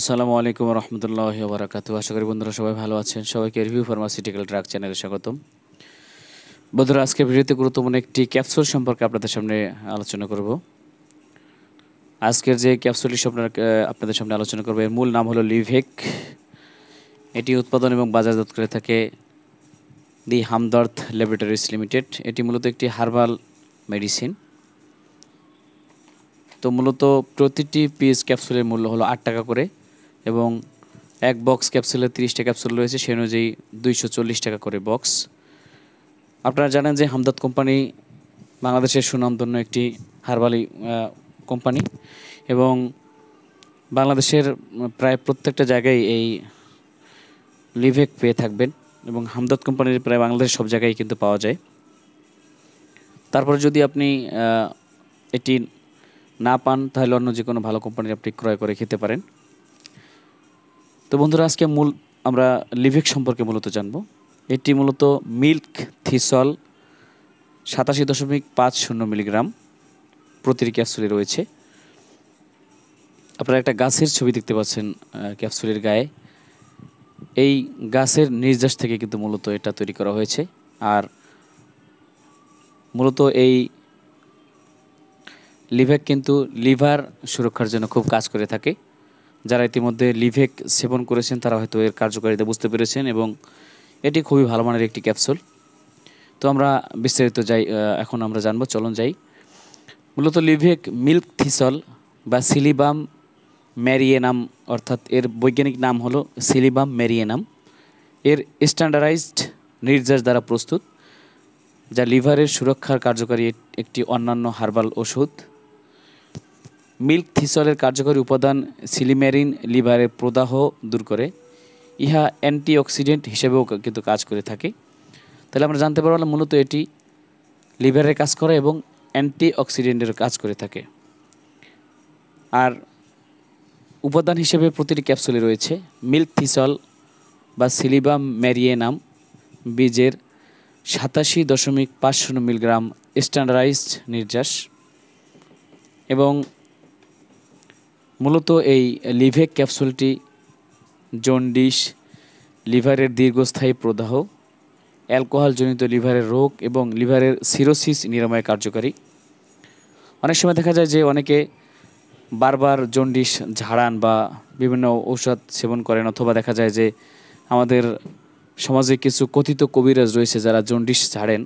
আসসালামু আলাইকুম রহমতুল্লাহ বারাকাতু আশা করি বন্ধুরা সবাই ভালো আছেন সবাইকে রিভিউ ফার্মাসিউটিক্যাল ড্রাগ চ্যানেলে স্বাগতম বন্ধুরা আজকে ভিডিওতে গুরুত্বপূর্ণ একটি ক্যাপসুল সম্পর্কে আপনাদের সামনে আলোচনা করব আজকের যে ক্যাপসুলটি আপনার আপনাদের সামনে আলোচনা করবো এর মূল নাম হলো লিভেক এটি উৎপাদন এবং বাজারজাত করে থাকে দি হামদর্থ ল্যাবরেটরিজ লিমিটেড এটি মূলত একটি হার্বাল মেডিসিন তো মূলত প্রতিটি পিস ক্যাপসুলের মূল্য হলো আট টাকা করে এবং এক বক্স ক্যাপসুলে তিরিশটা ক্যাপসুল রয়েছে সে অনুযায়ী দুইশো টাকা করে বক্স আপনারা জানেন যে হামদাদ কোম্পানি বাংলাদেশের সুনামধন্য একটি হারবালি কোম্পানি এবং বাংলাদেশের প্রায় প্রত্যেকটা জায়গায় এই লিভেক পেয়ে থাকবেন এবং হামদাদ কোম্পানির প্রায় বাংলাদেশের সব জায়গায় কিন্তু পাওয়া যায় তারপরে যদি আপনি এটি না পান তাহলে অন্য যে কোনো ভালো কোম্পানির আপনি ক্রয় করে খেতে পারেন তো বন্ধুরা আজকে মূল আমরা লিভিক সম্পর্কে মূলত জানব এটি মূলত মিল্ক থিসল সাতাশি দশমিক পাঁচ শূন্য মিলিগ্রাম প্রতিটি ক্যাপসুলে রয়েছে আপনারা একটা গাছের ছবি দেখতে পাচ্ছেন ক্যাপসুলের গায়ে এই গাছের নির্দেশ থেকে কিন্তু মূলত এটা তৈরি করা হয়েছে আর মূলত এই লিভেক কিন্তু লিভার সুরক্ষার জন্য খুব কাজ করে থাকে যারা ইতিমধ্যে লিভেক সেবন করেছেন তারা হয়তো এর কার্যকারিতা বুঝতে পেরেছেন এবং এটি খুবই ভালো মানের একটি ক্যাপসুল তো আমরা বিস্তারিত যাই এখন আমরা জানবো চলন যাই মূলত লিভেক মিল্ক থিসল বা সিলিবাম ম্যারিয়েনাম অর্থাৎ এর বৈজ্ঞানিক নাম হলো সিলিবাম ম্যারিয়েনাম এর স্ট্যান্ডার্ডাইজড নির্যাস দ্বারা প্রস্তুত যা লিভারের সুরক্ষার কার্যকারী একটি অন্যান্য হার্বাল ওষুধ মিল্ক থিসলের কার্যকরী উপাদান সিলিমেরিন লিভারের প্রদাহ দূর করে ইহা অ্যান্টিঅক্সিডেন্ট হিসেবেও কিন্তু কাজ করে থাকে তাহলে আমরা জানতে পারলাম মূলত এটি লিভারের কাজ করে এবং অ্যান্টিঅক্সিডেন্টের কাজ করে থাকে আর উপাদান হিসেবে প্রতিটি ক্যাপসুলে রয়েছে মিল্ক থিসল বা সিলিবাম ম্যারিয়েনাম বীজের সাতাশি দশমিক পাঁচ শূন্য মিলগ্রাম স্ট্যান্ডার্ডাইজড নির্যাস এবং মূলত এই লিভেক ক্যাপসুলটি জন্ডিস লিভারের দীর্ঘস্থায়ী প্রদাহ অ্যালকোহলজনিত লিভারের রোগ এবং লিভারের সিরোসিস নিরাময় কার্যকারী অনেক সময় দেখা যায় যে অনেকে বারবার জন্ডিস ঝাড়ান বা বিভিন্ন ঔষধ সেবন করেন অথবা দেখা যায় যে আমাদের সমাজে কিছু কথিত কবিরাজ রয়েছে যারা জন্ডিস ছাড়েন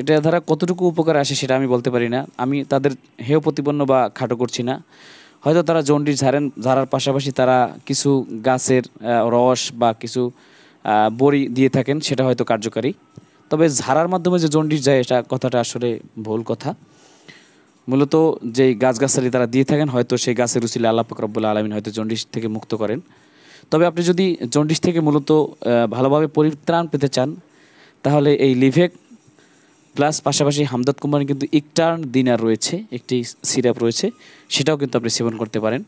এটা দ্বারা কতটুকু উপকার আসে সেটা আমি বলতে পারি না আমি তাদের হেয় প্রতিপন্ন বা খাটো করছি না হয়তো তারা জন্ডিস ঝাড়েন ঝাড়ার পাশাপাশি তারা কিছু গাছের রস বা কিছু বড়ি দিয়ে থাকেন সেটা হয়তো কার্যকারী তবে ঝাড়ার মাধ্যমে যে জন্ডিস যায় এটা কথাটা আসলে ভুল কথা মূলত যেই গাছগাছালি তারা দিয়ে থাকেন হয়তো সেই গাছের উচিলে আল্লাহ ফকরবুল্লা আলমিন হয়তো জন্ডিস থেকে মুক্ত করেন তবে আপনি যদি জন্ডিস থেকে মূলত ভালোভাবে পরিত্রাণ পেতে চান তাহলে এই লিভেক প্লাস পাশাপাশি হামদাদ কোম্পানির কিন্তু ইকটার্ন দিনার রয়েছে একটি সিরাপ রয়েছে সেটাও কিন্তু আপনি সেবন করতে পারেন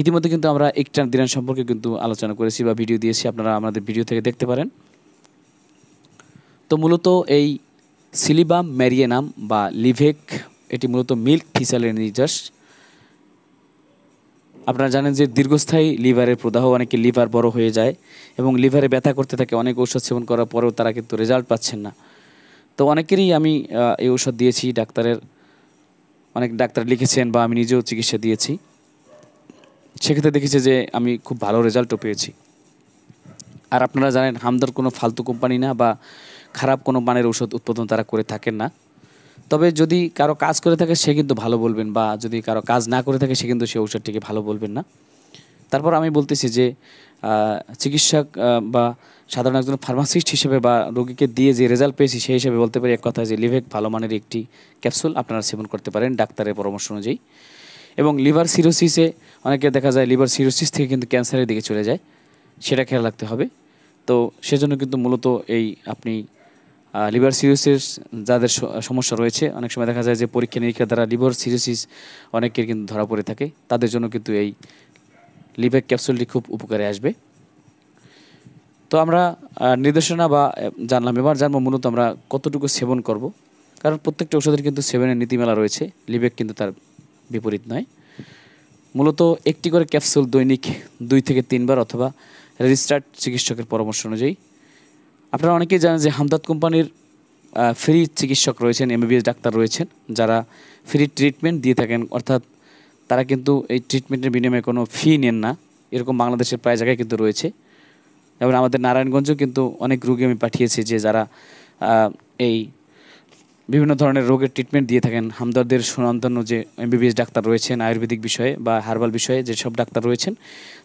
ইতিমধ্যে কিন্তু আমরা ইকটার্ন দিনার সম্পর্কে কিন্তু আলোচনা করেছি বা ভিডিও দিয়েছি আপনারা আমাদের ভিডিও থেকে দেখতে পারেন তো মূলত এই সিলিবাম ম্যারিয়ানাম বা লিভেক এটি মূলত মিল্ক ফিসালের নির্যাস আপনারা জানেন যে দীর্ঘস্থায়ী লিভারের প্রদাহ অনেকে লিভার বড় হয়ে যায় এবং লিভারে ব্যথা করতে থাকে অনেক ঔষধ সেবন করার পরেও তারা কিন্তু রেজাল্ট পাচ্ছেন না তো অনেকেরই আমি এই ঔষধ দিয়েছি ডাক্তারের অনেক ডাক্তার লিখেছেন বা আমি নিজেও চিকিৎসা দিয়েছি সেক্ষেত্রে দেখেছি যে আমি খুব ভালো রেজাল্টও পেয়েছি আর আপনারা জানেন হামদার কোনো ফালতু কোম্পানি না বা খারাপ কোনো মানের ঔষধ উৎপাদন তারা করে থাকেন না তবে যদি কারো কাজ করে থাকে সে কিন্তু ভালো বলবেন বা যদি কারো কাজ না করে থাকে সে কিন্তু সে ঔষধটিকে ভালো বলবেন না তারপর আমি বলতেছি যে চিকিৎসক বা সাধারণ একজন ফার্মাসিস্ট হিসেবে বা রোগীকে দিয়ে যে রেজাল্ট পেয়েছি সেই হিসেবে বলতে পারি এক কথা যে লিভেক ভালো মানের একটি ক্যাপসুল আপনারা সেবন করতে পারেন ডাক্তারের পরামর্শ অনুযায়ী এবং লিভার সিরোসিসে অনেকে দেখা যায় লিভার সিরোসিস থেকে কিন্তু ক্যান্সারের দিকে চলে যায় সেটা খেয়াল রাখতে হবে তো সেজন্য কিন্তু মূলত এই আপনি লিভার সিরোসিস যাদের সমস্যা রয়েছে অনেক সময় দেখা যায় যে পরীক্ষা নিরীক্ষা দ্বারা লিভার সিরোসিস অনেকের কিন্তু ধরা পড়ে থাকে তাদের জন্য কিন্তু এই লিভেক ক্যাপসুলটি খুব উপকারে আসবে তো আমরা নির্দেশনা বা জানলাম এবার জানবো মূলত আমরা কতটুকু সেবন করব কারণ প্রত্যেকটা ওষুধের কিন্তু সেবনের নীতিমালা রয়েছে লিবেক কিন্তু তার বিপরীত নয় মূলত একটি করে ক্যাপসুল দৈনিক দুই থেকে তিনবার অথবা রেজিস্টার্ড চিকিৎসকের পরামর্শ অনুযায়ী আপনারা অনেকেই জানেন যে হামদাদ কোম্পানির ফ্রি চিকিৎসক রয়েছেন এমবিবিএস ডাক্তার রয়েছেন যারা ফ্রি ট্রিটমেন্ট দিয়ে থাকেন অর্থাৎ তারা কিন্তু এই ট্রিটমেন্টের বিনিময়ে কোনো ফি নেন না এরকম বাংলাদেশের প্রায় জায়গায় কিন্তু রয়েছে যেমন আমাদের নারায়ণগঞ্জেও কিন্তু অনেক রুগী আমি পাঠিয়েছি যে যারা এই বিভিন্ন ধরনের রোগের ট্রিটমেন্ট দিয়ে থাকেন হামদর্দের সুনন্দন্য যে এমবিবিএস ডাক্তার রয়েছেন আয়ুর্বেদিক বিষয়ে বা হার্বাল বিষয়ে যেসব ডাক্তার রয়েছেন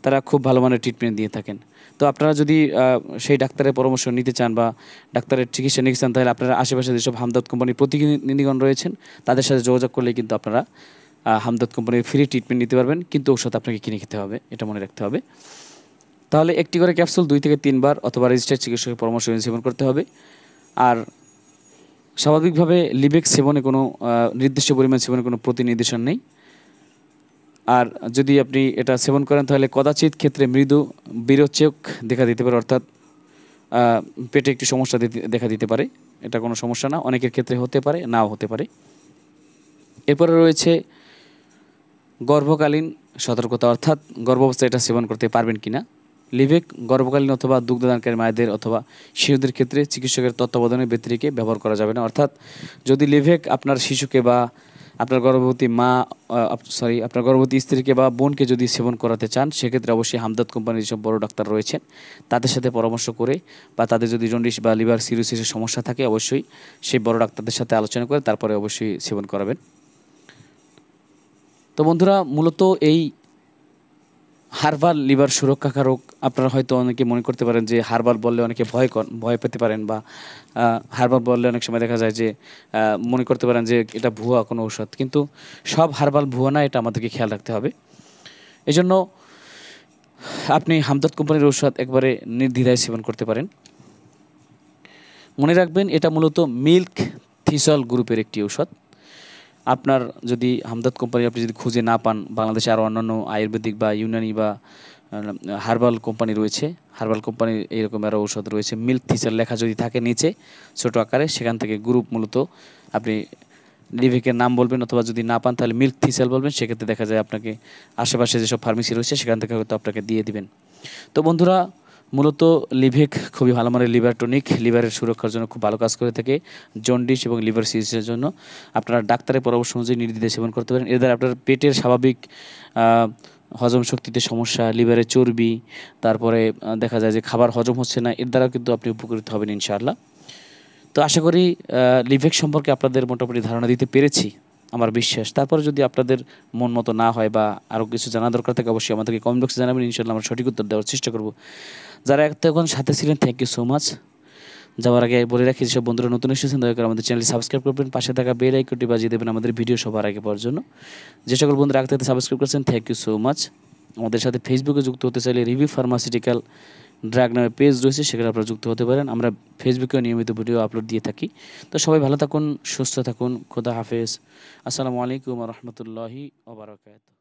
তারা খুব ভালো মানের ট্রিটমেন্ট দিয়ে থাকেন তো আপনারা যদি সেই ডাক্তারের পরামর্শ নিতে চান বা ডাক্তারের চিকিৎসা নিতে চান তাহলে আপনারা আশেপাশে যেসব হামদর্দ কোম্পানির প্রতিনিধিগণ রয়েছেন তাদের সাথে যোগাযোগ করলে কিন্তু আপনারা হামদর্দ কোম্পানির ফ্রি ট্রিটমেন্ট নিতে পারবেন কিন্তু ঔষধ আপনাকে কিনে খেতে হবে এটা মনে রাখতে হবে তাহলে একটি করে ক্যাপসুল দুই থেকে তিনবার অথবা রেজিস্টার চিকিৎসকের পরামর্শ সেবন করতে হবে আর স্বাভাবিকভাবে লিবেক সেবনে কোনো নির্দিষ্ট পরিমাণ সেবনে কোনো প্রতিনির্দেশন নেই আর যদি আপনি এটা সেবন করেন তাহলে কদাচিৎ ক্ষেত্রে মৃদু বিরোচক দেখা দিতে পারে অর্থাৎ পেটে একটি সমস্যা দেখা দিতে পারে এটা কোনো সমস্যা না অনেকের ক্ষেত্রে হতে পারে নাও হতে পারে এরপরে রয়েছে গর্ভকালীন সতর্কতা অর্থাৎ গর্ভাবস্থায় এটা সেবন করতে পারবেন কিনা লিভেক গর্ভকালীন অথবা দুগ্ধদানকারী মায়েদের অথবা শিশুদের ক্ষেত্রে চিকিৎসকের তত্ত্বাবধানে ব্যক্তিকে ব্যবহার করা যাবে না অর্থাৎ যদি লিভেক আপনার শিশুকে বা আপনার গর্ভবতী মা সরি আপনার গর্ভবতী স্ত্রীকে বা বোনকে যদি সেবন করাতে চান সেক্ষেত্রে অবশ্যই হামদাদ কোম্পানির যেসব বড় ডাক্তার রয়েছেন তাদের সাথে পরামর্শ করে বা তাদের যদি জন্ডিস বা লিভার সিরোসিসের সমস্যা থাকে অবশ্যই সেই বড় ডাক্তারদের সাথে আলোচনা করে তারপরে অবশ্যই সেবন করাবেন তো বন্ধুরা মূলত এই হারবাল লিভার সুরক্ষাকারক আপনারা হয়তো অনেকে মনে করতে পারেন যে হার্বাল বললে অনেকে ভয় ভয় পেতে পারেন বা হারবাল বললে অনেক সময় দেখা যায় যে মনে করতে পারেন যে এটা ভুয়া কোনো ঔষধ কিন্তু সব হারবাল ভুয়া না এটা আমাদেরকে খেয়াল রাখতে হবে এজন্য আপনি হামদাদ কোম্পানির ঔষধ একবারে নির্দ্বিধায় সেবন করতে পারেন মনে রাখবেন এটা মূলত মিল্ক থিসল গ্রুপের একটি ঔষধ আপনার যদি হামদাদ কোম্পানি আপনি যদি খুঁজে না পান বাংলাদেশে আরও অন্যান্য আয়ুর্বেদিক বা ইউনানি বা হার্বাল কোম্পানি রয়েছে হার্বাল কোম্পানির এরকম আরও ঔষধ রয়েছে মিল্ক থিসার লেখা যদি থাকে নিচে ছোট আকারে সেখান থেকে গ্রুপ মূলত আপনি লিভিকের নাম বলবেন অথবা যদি না পান তাহলে মিল্ক থিসেল বলবেন সেক্ষেত্রে দেখা যায় আপনাকে আশেপাশে যেসব ফার্মেসি রয়েছে সেখান থেকে হয়তো আপনাকে দিয়ে দিবেন তো বন্ধুরা মূলত লিভেক খুবই ভালো মানের লিভার টনিক লিভারের সুরক্ষার জন্য খুব ভালো কাজ করে থাকে জন্ডিস এবং লিভার সিজের জন্য আপনারা ডাক্তারের পরামর্শ অনুযায়ী নির্দিষ্ট সেবন করতে পারেন এর দ্বারা আপনার পেটের স্বাভাবিক হজম শক্তিতে সমস্যা লিভারে চর্বি তারপরে দেখা যায় যে খাবার হজম হচ্ছে না এর দ্বারা কিন্তু আপনি উপকৃত হবেন ইনশাআল্লাহ তো আশা করি লিভেক সম্পর্কে আপনাদের মোটামুটি ধারণা দিতে পেরেছি আমার বিশ্বাস তারপর যদি আপনাদের মন মতো না হয় বা আরও কিছু জানা দরকার থাকে অবশ্যই আমাদেরকে কমেন্ট বক্সে জানাবেন ইনশাল্লাহ আমরা সঠিক উত্তর দেওয়ার চেষ্টা করব যারা এখন সাথে ছিলেন থ্যাংক ইউ সো মাচ যাওয়ার আগে বলে রাখি যেসব বন্ধুরা নতুন এসেছেন দয়া করে আমাদের চ্যানেলটি সাবস্ক্রাইব করবেন পাশে থাকা বেল আইকনটি বাজিয়ে দেবেন আমাদের ভিডিও সবার আগে পাওয়ার জন্য যে সকল বন্ধুরা আগে সাবস্ক্রাইব করেছেন থ্যাংক ইউ সো মাচ আমাদের সাথে ফেসবুকে যুক্ত হতে চাইলে রিভিউ ফার্মাসিউটিক্যাল ড্রাগ নামে পেজ রয়েছে সেখানে আপনারা যুক্ত হতে পারেন আমরা ফেসবুকেও নিয়মিত ভিডিও আপলোড দিয়ে থাকি তো সবাই ভালো থাকুন সুস্থ থাকুন খোদা হাফেজ আসসালামু আলাইকুম রহমতুল্লাহি ওবরাকাত